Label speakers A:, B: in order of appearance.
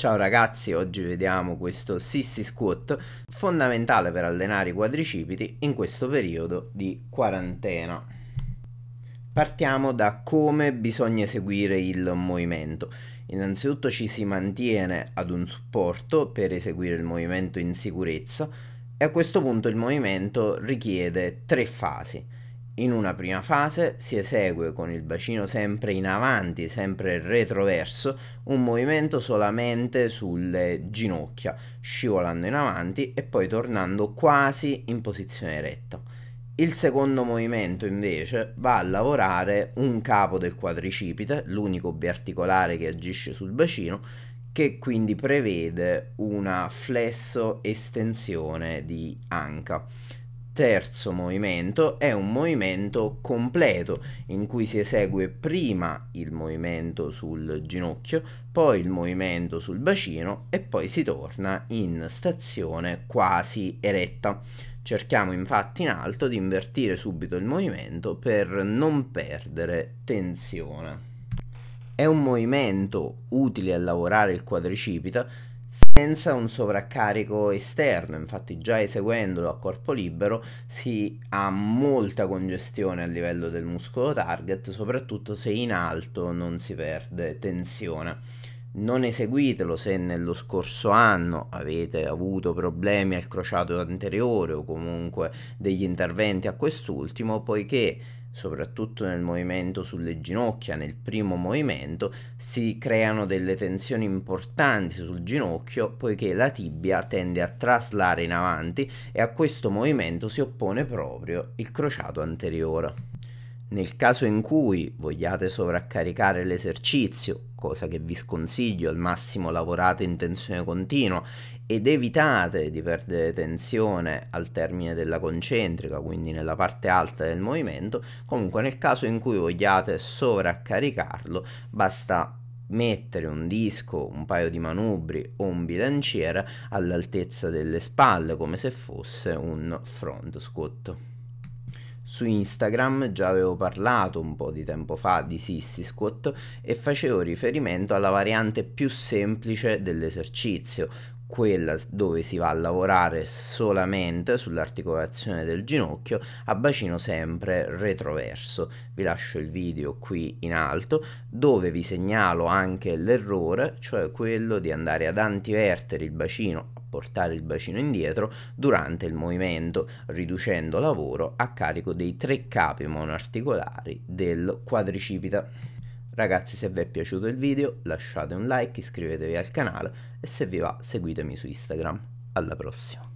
A: Ciao ragazzi, oggi vediamo questo sissy squat fondamentale per allenare i quadricipiti in questo periodo di quarantena. Partiamo da come bisogna eseguire il movimento. Innanzitutto ci si mantiene ad un supporto per eseguire il movimento in sicurezza e a questo punto il movimento richiede tre fasi. In una prima fase si esegue con il bacino sempre in avanti, sempre retroverso, un movimento solamente sulle ginocchia, scivolando in avanti e poi tornando quasi in posizione retta. Il secondo movimento invece va a lavorare un capo del quadricipite, l'unico biarticolare che agisce sul bacino, che quindi prevede una flesso estensione di anca terzo movimento è un movimento completo in cui si esegue prima il movimento sul ginocchio, poi il movimento sul bacino e poi si torna in stazione quasi eretta. Cerchiamo infatti in alto di invertire subito il movimento per non perdere tensione. È un movimento utile a lavorare il quadricipita senza un sovraccarico esterno, infatti già eseguendolo a corpo libero si ha molta congestione a livello del muscolo target, soprattutto se in alto non si perde tensione. Non eseguitelo se nello scorso anno avete avuto problemi al crociato anteriore o comunque degli interventi a quest'ultimo, poiché soprattutto nel movimento sulle ginocchia, nel primo movimento, si creano delle tensioni importanti sul ginocchio poiché la tibia tende a traslare in avanti e a questo movimento si oppone proprio il crociato anteriore. Nel caso in cui vogliate sovraccaricare l'esercizio, cosa che vi sconsiglio, al massimo lavorate in tensione continua ed evitate di perdere tensione al termine della concentrica, quindi nella parte alta del movimento, comunque nel caso in cui vogliate sovraccaricarlo basta mettere un disco, un paio di manubri o un bilanciere all'altezza delle spalle come se fosse un front squat. Su Instagram già avevo parlato un po' di tempo fa di sissy squat e facevo riferimento alla variante più semplice dell'esercizio, quella dove si va a lavorare solamente sull'articolazione del ginocchio a bacino sempre retroverso. Vi lascio il video qui in alto dove vi segnalo anche l'errore, cioè quello di andare ad antivertere il bacino portare il bacino indietro durante il movimento, riducendo lavoro a carico dei tre capi monoarticolari del quadricipita. Ragazzi se vi è piaciuto il video lasciate un like, iscrivetevi al canale e se vi va seguitemi su Instagram. Alla prossima!